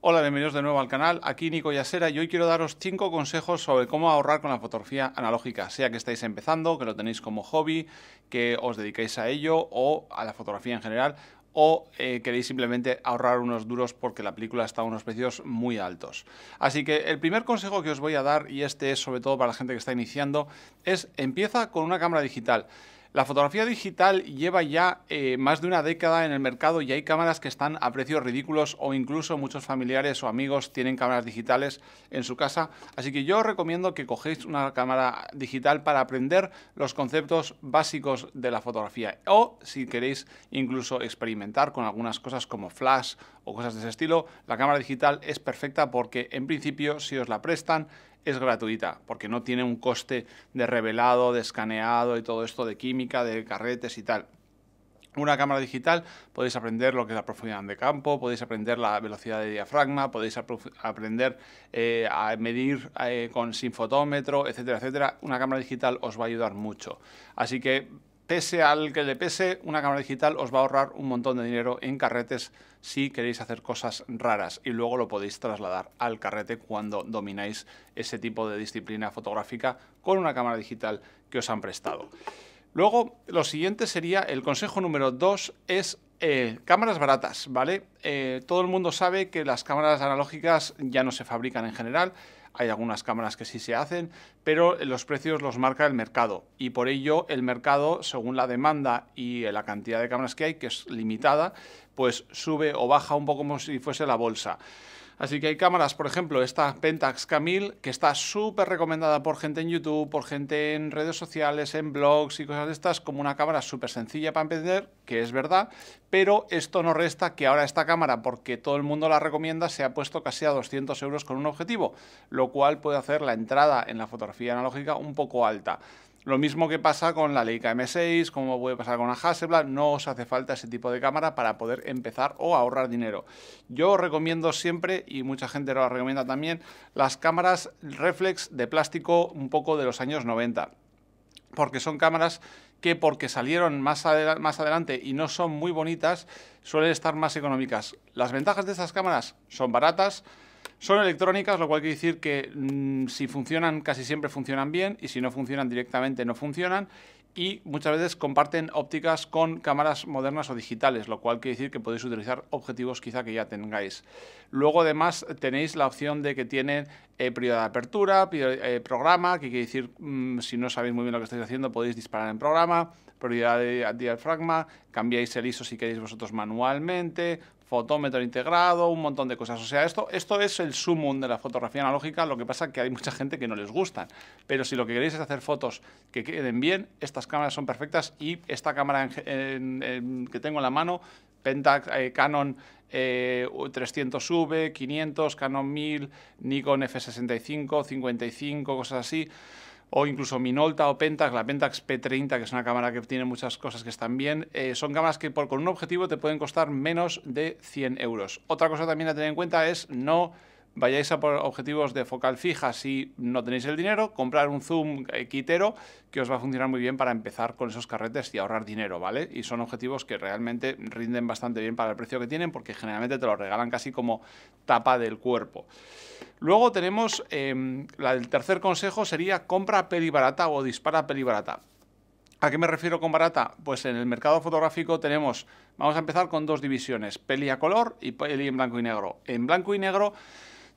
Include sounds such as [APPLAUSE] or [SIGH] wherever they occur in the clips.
Hola, bienvenidos de nuevo al canal, aquí Nico Yasera y hoy quiero daros 5 consejos sobre cómo ahorrar con la fotografía analógica, sea que estáis empezando, que lo tenéis como hobby, que os dediquéis a ello o a la fotografía en general o eh, queréis simplemente ahorrar unos duros porque la película está a unos precios muy altos. Así que el primer consejo que os voy a dar, y este es sobre todo para la gente que está iniciando, es empieza con una cámara digital. La fotografía digital lleva ya eh, más de una década en el mercado y hay cámaras que están a precios ridículos o incluso muchos familiares o amigos tienen cámaras digitales en su casa. Así que yo os recomiendo que cogéis una cámara digital para aprender los conceptos básicos de la fotografía o si queréis incluso experimentar con algunas cosas como flash o cosas de ese estilo, la cámara digital es perfecta porque en principio si os la prestan es gratuita, porque no tiene un coste de revelado, de escaneado y todo esto de química, de carretes y tal. Una cámara digital podéis aprender lo que es la profundidad de campo, podéis aprender la velocidad de diafragma, podéis aprender eh, a medir eh, sin con sinfotómetro, etcétera, etcétera. Una cámara digital os va a ayudar mucho. Así que pese al que le pese, una cámara digital os va a ahorrar un montón de dinero en carretes si queréis hacer cosas raras y luego lo podéis trasladar al carrete cuando domináis ese tipo de disciplina fotográfica con una cámara digital que os han prestado. Luego, lo siguiente sería, el consejo número dos es eh, cámaras baratas, ¿vale? Eh, todo el mundo sabe que las cámaras analógicas ya no se fabrican en general, hay algunas cámaras que sí se hacen, pero los precios los marca el mercado y por ello el mercado, según la demanda y la cantidad de cámaras que hay, que es limitada, pues sube o baja un poco como si fuese la bolsa. Así que hay cámaras, por ejemplo, esta Pentax Camil que está súper recomendada por gente en YouTube, por gente en redes sociales, en blogs y cosas de estas, como una cámara súper sencilla para emprender, que es verdad, pero esto no resta que ahora esta cámara, porque todo el mundo la recomienda, se ha puesto casi a 200 euros con un objetivo, lo cual puede hacer la entrada en la fotografía analógica un poco alta. Lo mismo que pasa con la Leica M6, como puede pasar con la Hasselblad, no os hace falta ese tipo de cámara para poder empezar o ahorrar dinero. Yo recomiendo siempre, y mucha gente lo recomienda también, las cámaras reflex de plástico un poco de los años 90 porque son cámaras que porque salieron más, adelante y no son muy bonitas, suelen estar más económicas. Las ventajas de estas cámaras son baratas, son electrónicas, lo cual quiere decir que mm, si funcionan casi siempre funcionan bien y si no funcionan directamente no funcionan y muchas veces comparten ópticas con cámaras modernas o digitales, lo cual quiere decir que podéis utilizar objetivos quizá que ya tengáis. Luego además tenéis la opción de que tienen eh, prioridad de apertura, eh, programa, que quiere decir, mm, si no sabéis muy bien lo que estáis haciendo, podéis disparar en programa, prioridad de diafragma, cambiáis el ISO si queréis vosotros manualmente, fotómetro integrado, un montón de cosas. O sea, esto, esto es el sumum de la fotografía analógica, lo que pasa es que hay mucha gente que no les gusta. Pero si lo que queréis es hacer fotos que queden bien, estas cámaras son perfectas y esta cámara que tengo en la mano Pentax, eh, Canon 300V, eh, 500, Canon 1000, Nikon F65, 55, cosas así. O incluso Minolta o Pentax, la Pentax P30, que es una cámara que tiene muchas cosas que están bien. Eh, son cámaras que por, con un objetivo te pueden costar menos de 100 euros. Otra cosa también a tener en cuenta es no vayáis a por objetivos de focal fija si no tenéis el dinero, comprar un zoom quitero que os va a funcionar muy bien para empezar con esos carretes y ahorrar dinero, ¿vale? Y son objetivos que realmente rinden bastante bien para el precio que tienen porque generalmente te lo regalan casi como tapa del cuerpo. Luego tenemos, em, el tercer consejo sería compra peli barata o dispara peli barata. ¿A qué me refiero con barata? Pues en el mercado fotográfico tenemos, vamos a empezar con dos divisiones, peli a color y peli en blanco y negro. En blanco y negro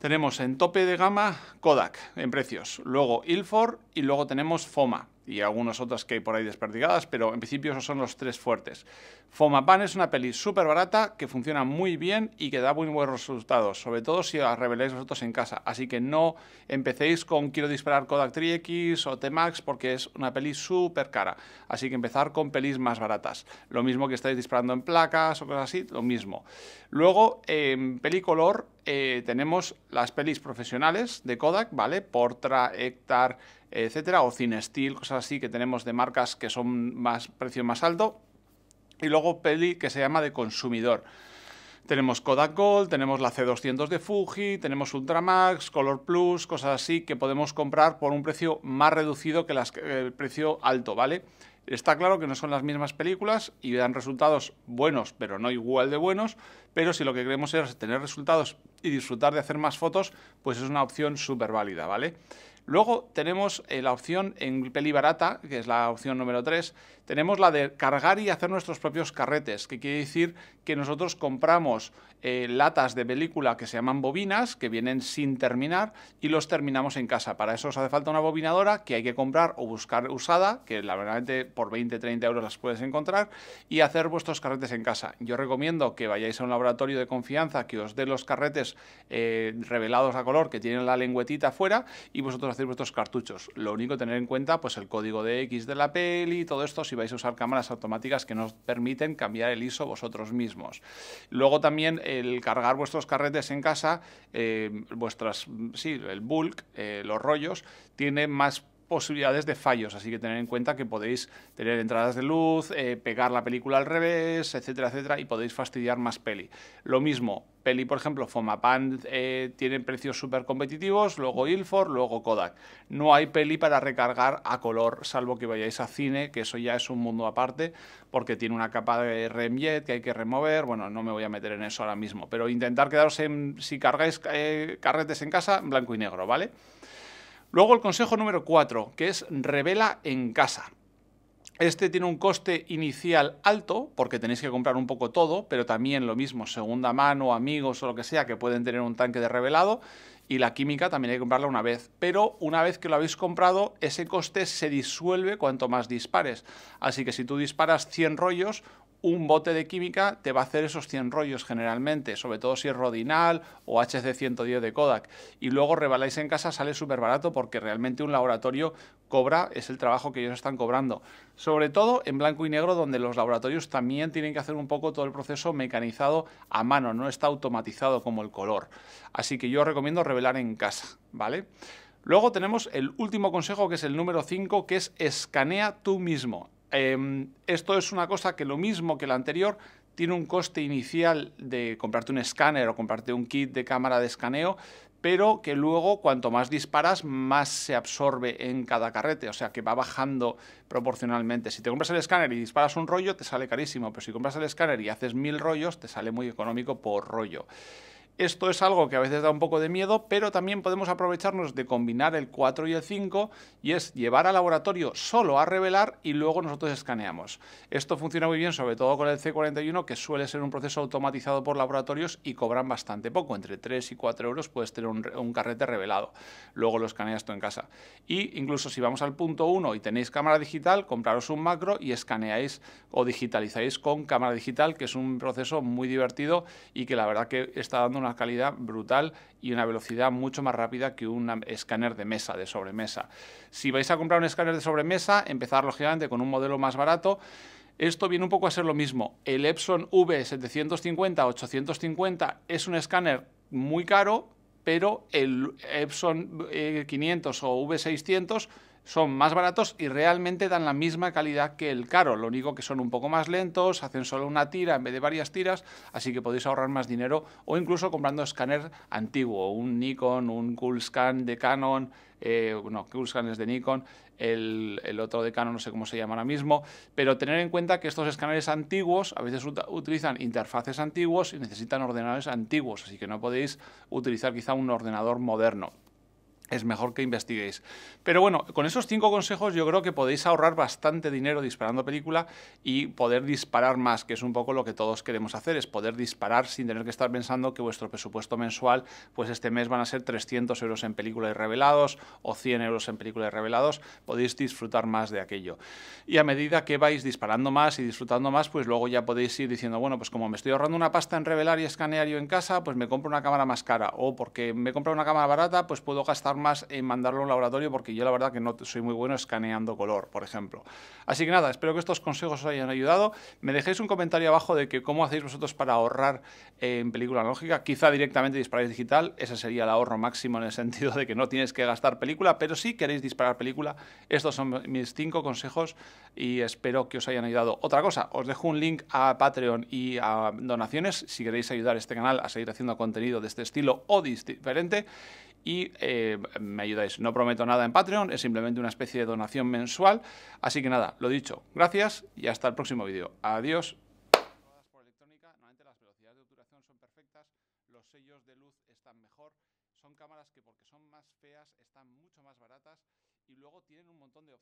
tenemos en tope de gama Kodak en precios, luego Ilford y luego tenemos FOMA y algunas otras que hay por ahí desperdigadas, pero en principio esos son los tres fuertes. Fomapan es una peli súper barata que funciona muy bien y que da muy buenos resultados, sobre todo si la reveláis vosotros en casa. Así que no empecéis con quiero disparar Kodak 3X o T-Max porque es una peli súper cara. Así que empezar con pelis más baratas. Lo mismo que estáis disparando en placas o cosas así, lo mismo. Luego, en pelicolor eh, tenemos las pelis profesionales de Kodak, ¿vale? Portra, Hectar etcétera, o steel cosas así que tenemos de marcas que son más precio más alto. Y luego peli que se llama de consumidor. Tenemos Kodak Gold, tenemos la C200 de Fuji, tenemos Ultramax, Color Plus, cosas así que podemos comprar por un precio más reducido que las, eh, el precio alto, ¿vale? Está claro que no son las mismas películas y dan resultados buenos, pero no igual de buenos, pero si lo que queremos es tener resultados y disfrutar de hacer más fotos, pues es una opción súper válida, ¿vale? Luego tenemos eh, la opción en peli barata, que es la opción número 3, tenemos la de cargar y hacer nuestros propios carretes, que quiere decir que nosotros compramos eh, latas de película que se llaman bobinas, que vienen sin terminar, y los terminamos en casa. Para eso os hace falta una bobinadora que hay que comprar o buscar usada, que la verdad por 20-30 euros las puedes encontrar, y hacer vuestros carretes en casa. Yo recomiendo que vayáis a una laboratorio de confianza que os dé los carretes eh, revelados a color que tienen la lengüetita afuera y vosotros hacéis vuestros cartuchos. Lo único tener en cuenta pues el código de X de la peli y todo esto si vais a usar cámaras automáticas que nos permiten cambiar el ISO vosotros mismos. Luego también el cargar vuestros carretes en casa, eh, vuestras, sí, el bulk, eh, los rollos, tiene más posibilidades de fallos, así que tener en cuenta que podéis tener entradas de luz, eh, pegar la película al revés, etcétera, etcétera, y podéis fastidiar más peli. Lo mismo, peli, por ejemplo, Fomapan pan eh, tiene precios súper competitivos, luego Ilford, luego Kodak. No hay peli para recargar a color, salvo que vayáis a cine, que eso ya es un mundo aparte, porque tiene una capa de remjet que hay que remover. Bueno, no me voy a meter en eso ahora mismo, pero intentar quedaros en, si cargáis eh, carretes en casa, en blanco y negro, ¿vale? Luego el consejo número 4, que es revela en casa. Este tiene un coste inicial alto, porque tenéis que comprar un poco todo, pero también lo mismo, segunda mano, amigos o lo que sea, que pueden tener un tanque de revelado, y la química también hay que comprarla una vez. Pero una vez que lo habéis comprado, ese coste se disuelve cuanto más dispares. Así que si tú disparas 100 rollos, un bote de química te va a hacer esos 100 rollos generalmente, sobre todo si es Rodinal o HC110 de Kodak. Y luego rebaláis en casa, sale súper barato porque realmente un laboratorio cobra, es el trabajo que ellos están cobrando. Sobre todo en blanco y negro, donde los laboratorios también tienen que hacer un poco todo el proceso mecanizado a mano, no está automatizado como el color. Así que yo recomiendo en casa, ¿vale? Luego tenemos el último consejo, que es el número 5, que es escanea tú mismo. Em, esto es una cosa que lo mismo que la anterior, tiene un coste inicial de comprarte un escáner o comprarte un kit de cámara de escaneo, pero que luego cuanto más disparas, más se absorbe en cada carrete, o sea que va bajando proporcionalmente. Si te compras el escáner y disparas un rollo, te sale carísimo, pero si compras el escáner y haces mil rollos, te sale muy económico por rollo. Esto es algo que a veces da un poco de miedo, pero también podemos aprovecharnos de combinar el 4 y el 5 y es llevar al laboratorio solo a revelar y luego nosotros escaneamos. Esto funciona muy bien, sobre todo con el C41, que suele ser un proceso automatizado por laboratorios y cobran bastante poco, entre 3 y 4 euros puedes tener un, carrete revelado. Luego lo escaneas tú en casa. Y incluso si vamos al punto 1 y tenéis cámara digital, compraros un macro y escaneáis o digitalizáis con cámara digital, que es un proceso muy divertido y que la verdad que está dando una calidad brutal y una velocidad mucho más rápida que un escáner de mesa, de sobremesa. Si vais a comprar un escáner de sobremesa, empezar lógicamente con un modelo más barato. Esto viene un poco a ser lo mismo. El Epson V750-850 es un escáner muy caro, pero el Epson 500 eh, o V600 son más baratos y realmente dan la misma calidad que el caro, lo único que son un poco más lentos, hacen solo una tira en vez de varias tiras, así que podéis ahorrar más dinero o incluso comprando escáner antiguo, un Nikon, un Coolscan de Canon, eh, no, Coolscan es de Nikon, el, otro de Canon no sé cómo se llama ahora mismo, pero tener en cuenta que estos escáneres antiguos a veces utilizan interfaces antiguos y necesitan ordenadores antiguos, así que no podéis utilizar quizá un ordenador moderno es mejor que investiguéis. Pero bueno, con esos cinco consejos yo creo que podéis ahorrar bastante dinero disparando película y poder disparar más, que es un poco lo que todos queremos hacer, es poder disparar sin tener que estar pensando que vuestro presupuesto mensual, pues este mes van a ser 300 euros en películas revelados o 100 euros en películas revelados, podéis disfrutar más de aquello. Y a medida que vais disparando más y disfrutando más, pues luego ya podéis ir diciendo, bueno, pues como me estoy ahorrando una pasta en revelar y escanear yo en casa, pues me compro una cámara más cara, o porque me compro una cámara barata, pues puedo gastar más en mandarlo a un laboratorio porque yo la verdad que no soy muy bueno escaneando color, por ejemplo. Así que nada, espero que estos consejos os hayan ayudado. Me dejéis un comentario abajo de que cómo hacéis vosotros para ahorrar en película analógica. Quizá directamente disparáis digital, ese sería el ahorro máximo en el [LAUGHS] sentido de que no tienes que gastar película, pero si queréis disparar película, estos son mis cinco consejos y espero que os hayan ayudado. Otra cosa, os dejo un link a Patreon y a donaciones si queréis ayudar a este canal a seguir haciendo contenido de este estilo o diferente y eh, me ayudáis. No prometo nada en Patreon, es simplemente una especie de donación mensual. Así que nada, lo dicho, gracias y hasta el próximo vídeo. Adiós. Por electrónica, las velocidades de obturación son perfectas, Los sellos de luz están mejor, son cámaras que porque son más feas están mucho más baratas y luego tienen un montón de opciones.